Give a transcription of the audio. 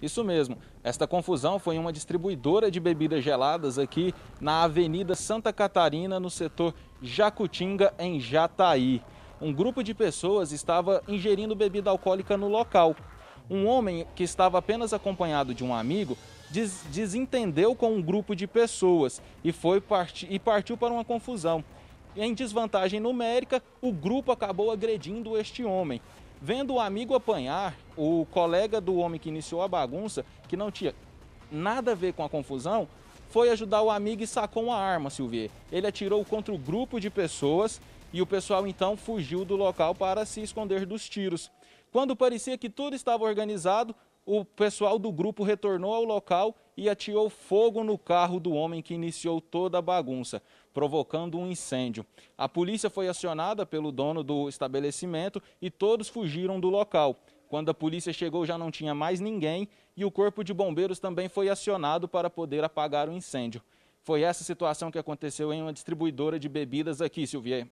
Isso mesmo, esta confusão foi em uma distribuidora de bebidas geladas aqui na Avenida Santa Catarina, no setor Jacutinga, em Jataí. Um grupo de pessoas estava ingerindo bebida alcoólica no local. Um homem que estava apenas acompanhado de um amigo des desentendeu com um grupo de pessoas e, foi part e partiu para uma confusão. Em desvantagem numérica, o grupo acabou agredindo este homem. Vendo o amigo apanhar, o colega do homem que iniciou a bagunça, que não tinha nada a ver com a confusão, foi ajudar o amigo e sacou uma arma, Silvier. Ele atirou contra o grupo de pessoas e o pessoal então fugiu do local para se esconder dos tiros. Quando parecia que tudo estava organizado, o pessoal do grupo retornou ao local e atirou fogo no carro do homem que iniciou toda a bagunça, provocando um incêndio. A polícia foi acionada pelo dono do estabelecimento e todos fugiram do local. Quando a polícia chegou, já não tinha mais ninguém e o corpo de bombeiros também foi acionado para poder apagar o incêndio. Foi essa situação que aconteceu em uma distribuidora de bebidas aqui, Silvier.